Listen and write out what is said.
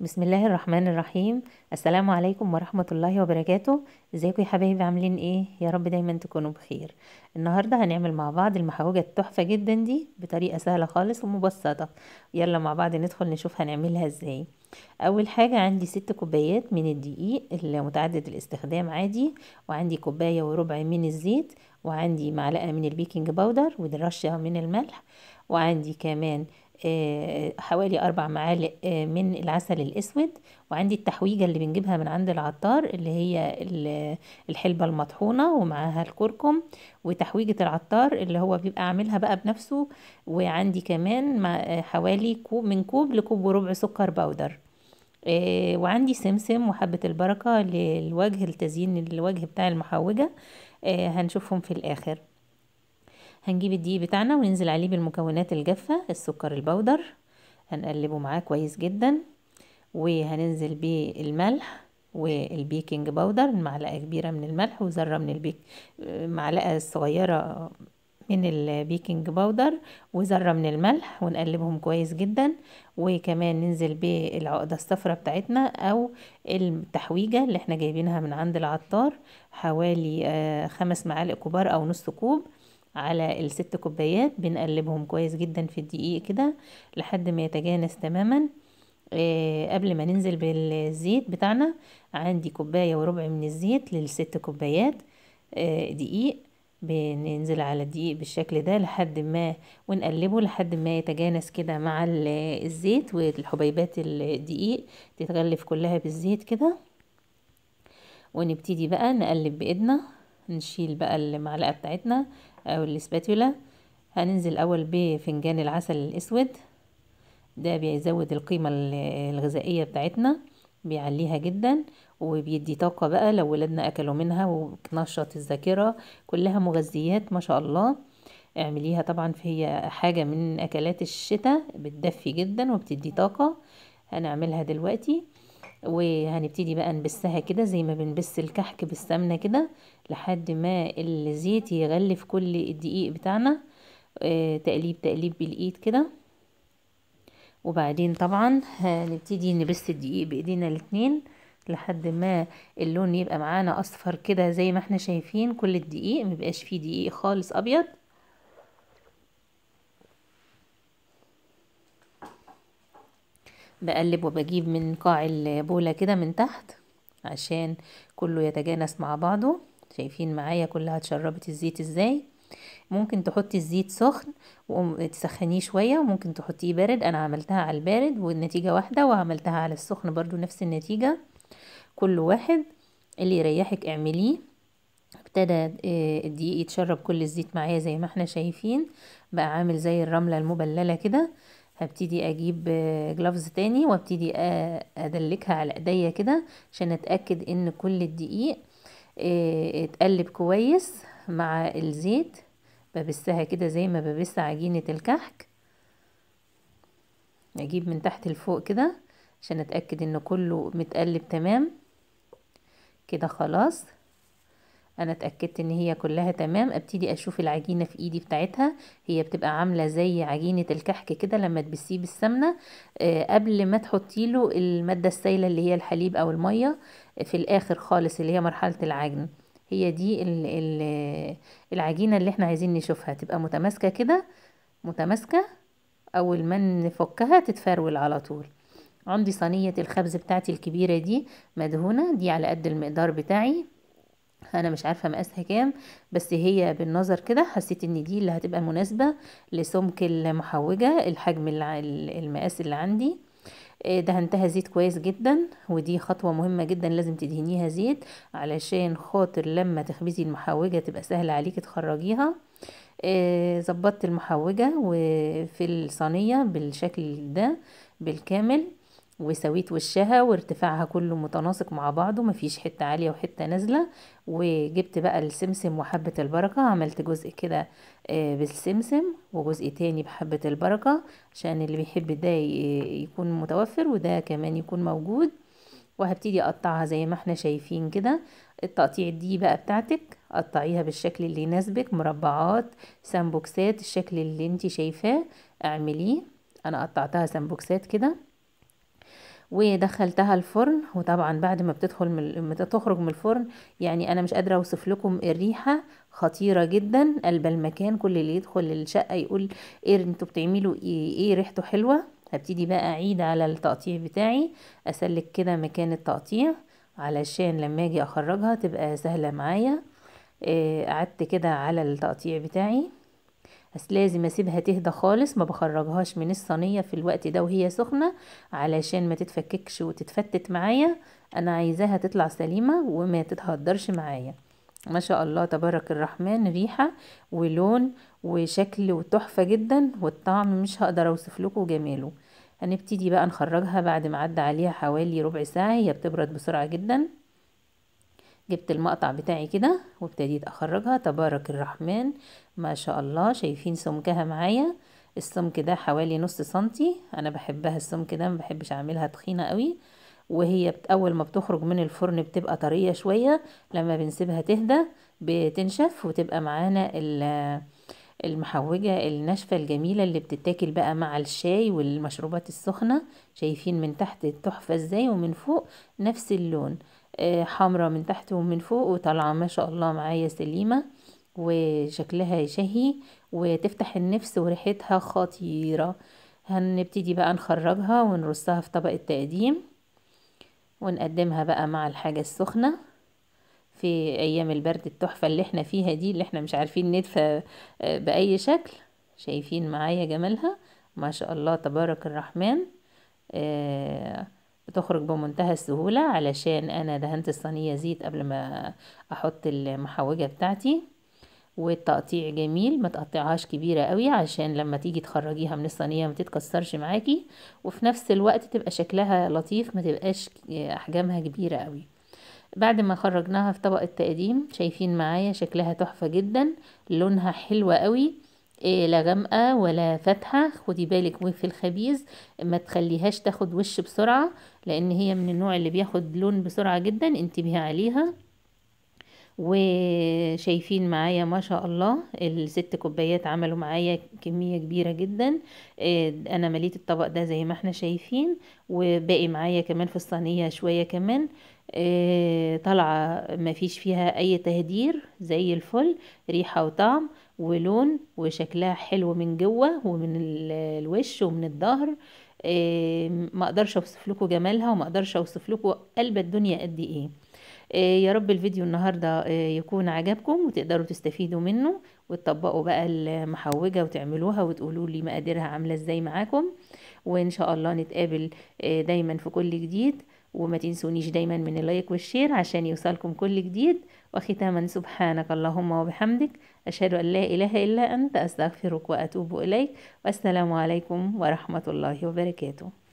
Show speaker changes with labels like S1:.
S1: بسم الله الرحمن الرحيم السلام عليكم ورحمة الله وبركاته ازيكم يا حبايبي عاملين ايه يا رب دايما تكونوا بخير النهاردة هنعمل مع بعض المحوجة التحفة جدا دي بطريقة سهلة خالص ومبسطة يلا مع بعض ندخل نشوف هنعملها ازاي اول حاجة عندي ست كوبايات من الدقيق المتعدد الاستخدام عادي وعندي كوباية وربع من الزيت وعندي معلقة من البيكنج باودر ورشة من الملح وعندي كمان آه، حوالي أربع معالق آه، من العسل الأسود وعندي التحويجة اللي بنجيبها من عند العطار اللي هي الحلبة المطحونة ومعاها الكركم وتحويجة العطار اللي هو بيبقى عاملها بقى بنفسه وعندي كمان آه، حوالي كوب من كوب لكوب وربع سكر باودر وعندي سمسم وحبة البركة للوجه التزيين الوجه بتاع المحوجة هنشوفهم في الآخر هنجيب الدقيق بتاعنا وننزل عليه بالمكونات الجافة السكر البودر هنقلبه معاه كويس جدا وهننزل بالملح والبيكنج باودر معلقة كبيرة من الملح وذرة من البيك معلقة صغيرة من البيكنج باودر وذرة من الملح ونقلبهم كويس جدا وكمان ننزل بالعقدة الصفرة بتاعتنا او التحويجة اللي احنا جايبينها من عند العطار حوالي آه، خمس معالق كبار او نص كوب على الست كوبايات بنقلبهم كويس جدا في الدقيق كده لحد ما يتجانس تماما آه قبل ما ننزل بالزيت بتاعنا عندي كوباية وربع من الزيت للست كوبايات آه دقيق بننزل على الدقيق بالشكل ده لحد ما ونقلبه لحد ما يتجانس كده مع الزيت والحبيبات الدقيق تتغلف كلها بالزيت كده ونبتدي بقى نقلب بايدنا نشيل بقى المعلقة بتاعتنا او الاسباتولا هننزل اول بفنجان العسل الاسود ده بيزود القيمة الغذائية بتاعتنا بيعليها جدا وبيدي طاقة بقى لو ولادنا اكلوا منها وبتنشط الذاكرة كلها مغذيات ما شاء الله اعمليها طبعا فهي حاجة من اكلات الشتاء بتدفي جدا وبتدي طاقة هنعملها دلوقتي وهنبتدي بقى نبسها كده زي ما بنبس الكحك بالسمنه كده لحد ما الزيت يغلف كل الدقيق بتاعنا آه، تقليب تقليب بالايد كده وبعدين طبعا هنبتدي نبس الدقيق بايدينا الاتنين لحد ما اللون يبقى معانا اصفر كده زي ما احنا شايفين كل الدقيق مبقاش فيه دقيق خالص ابيض بقلب وبجيب من قاع البولة كده من تحت عشان كله يتجانس مع بعضه شايفين معايا كلها اتشربت الزيت ازاي ممكن تحطي الزيت سخن وتسخنيه شوية وممكن تحطيه بارد انا عملتها على البارد والنتيجة واحدة وعملتها على السخن برضو نفس النتيجة كل واحد اللي يريحك اعمليه ابتدى آه، الدقيق يتشرب كل الزيت معايا زي ما احنا شايفين بقى عامل زي الرملة المبللة كده هبتدي اجيب جلافز تاني وابتدي ادلكها على ايديا كده عشان اتاكد ان كل الدقيق آه، اتقلب كويس مع الزيت ببسها كده زي ما ببس عجينة الكحك اجيب من تحت لفوق كده عشان اتاكد ان كله متقلب تمام كده خلاص انا اتاكدت ان هي كلها تمام ابتدي اشوف العجينه في ايدي بتاعتها هي بتبقى عامله زي عجينه الكحك كده لما تبسيه بالسمنه آه، قبل ما تحطي له الماده السائله اللي هي الحليب او الميه آه، في الاخر خالص اللي هي مرحله العجن هي دي العجينه اللي احنا عايزين نشوفها تبقى متماسكه كده متماسكه اول ما نفكها تتفرول على طول عندي صينيه الخبز بتاعتي الكبيره دي مدهونه دي على قد المقدار بتاعي انا مش عارفه مقاسها كام بس هي بالنظر كده حسيت ان دي اللي هتبقى مناسبه لسمك المحوجه الحجم المقاس اللي عندي آه، دهنتها زيت كويس جدا ودي خطوة مهمة جدا لازم تدهنيها زيت علشان خاطر لما تخبزي المحوجة تبقى سهلة عليكي تخرجيها آه، ظبطت المحوجة وفي الصينية بالشكل ده بالكامل وسويت وشها وارتفاعها كله متناسق مع بعضه مفيش حتة عالية وحتة نازلة وجبت بقى السمسم وحبة البركة عملت جزء كده آه، بالسمسم وجزء تاني بحبة البركة عشان اللي بيحب ده يكون متوفر وده كمان يكون موجود وهبتدي اقطعها زي ما احنا شايفين كده التقطيع دي بقى بتاعتك قطعيها بالشكل اللي يناسبك مربعات سامبوكسات الشكل اللي انت شايفاه اعمليه انا قطعتها سامبوكسات كده ودخلتها الفرن وطبعا بعد ما بتدخل من تخرج من الفرن يعني انا مش قادره اوصف لكم الريحه خطيره جدا قلب المكان كل اللي يدخل الشقه يقول ايه انتوا بتعملوا ايه ايه ريحته حلوه هبتدي بقى اعيد على التقطيع بتاعي اسلك كده مكان التقطيع علشان لما اجي اخرجها تبقى سهله معايا آه، قعدت كده على التقطيع بتاعي بس لازم اسيبها تهدى خالص ما بخرجهاش من الصينيه في الوقت ده وهي سخنه علشان ما تتفككش وتتفتت معايا انا عايزاها تطلع سليمه وما تتهدرش معايا ما شاء الله تبارك الرحمن ريحه ولون وشكل وتحفه جدا والطعم مش هقدر اوصف لكم جماله هنبتدي بقى نخرجها بعد ما عدى عليها حوالي ربع ساعه هي بتبرد بسرعه جدا جبت المقطع بتاعي كده وابتديت اخرجها تبارك الرحمن ما شاء الله شايفين سمكها معايا السمك ده حوالي نص سنتي انا بحبها السمك ده ما بحبش اعملها تخينه قوي وهي اول ما بتخرج من الفرن بتبقى طريه شويه لما بنسيبها تهدى بتنشف وتبقى معانا المحوجة الناشفة الجميلة اللي بتتاكل بقى مع الشاي والمشروبات السخنة شايفين من تحت التحفة ازاي ومن فوق نفس اللون آه، حمرة من تحت ومن فوق وطالعة ما شاء الله معايا سليمة وشكلها شهي وتفتح النفس وريحتها خطيرة هنبتدي بقى نخرجها ونرصها في طبق التقديم ونقدمها بقى مع الحاجة السخنة في أيام البرد التحفة اللي احنا فيها دي اللي احنا مش عارفين ندفى آه، بأي شكل شايفين معايا جمالها ما شاء الله تبارك الرحمن آه بتخرج بمنتهى السهولة علشان أنا دهنت الصينية زيت قبل ما أحط المحوجة بتاعتي والتقطيع جميل ما تقطعهاش كبيرة قوي عشان لما تيجي تخرجيها من الصينية ما تتكسرش معاكي وفي نفس الوقت تبقى شكلها لطيف ما تبقاش أحجامها كبيرة قوي بعد ما خرجناها في طبق التقديم شايفين معايا شكلها تحفة جدا لونها حلوة قوي إيه، لا غامقه ولا فاتحه خدي بالك في الخبيز ما تخليهاش تاخد وش بسرعه لان هي من النوع اللي بياخد لون بسرعه جدا انتبهي عليها وشايفين معايا ما شاء الله الست كوبايات عملوا معايا كمية كبيرة جدا آه، انا مليت الطبق ده زي ما احنا شايفين وباقي معايا كمان في الصينية شوية كمان آه، طالعة فيش فيها اي تهدير زي الفل ريحة وطعم ولون وشكلها حلو من جوه ومن الوش ومن الظهر آه، ما اقدرش اوصف لكم جمالها وما اقدرش اوصف لكم قلب الدنيا قد ايه آه، يا رب الفيديو النهاردة آه، يكون عجبكم وتقدروا تستفيدوا منه وتطبقوا بقى المحوجة وتعملوها وتقولوا لي مقاديرها عاملة ازاي معاكم وان شاء الله نتقابل آه، دايما في كل جديد وما تنسونيش دايما من اللايك والشير عشان يوصلكم كل جديد وختاما سبحانك اللهم وبحمدك أشهد أن لا إله إلا أنت أستغفرك وأتوب إليك والسلام عليكم ورحمة الله وبركاته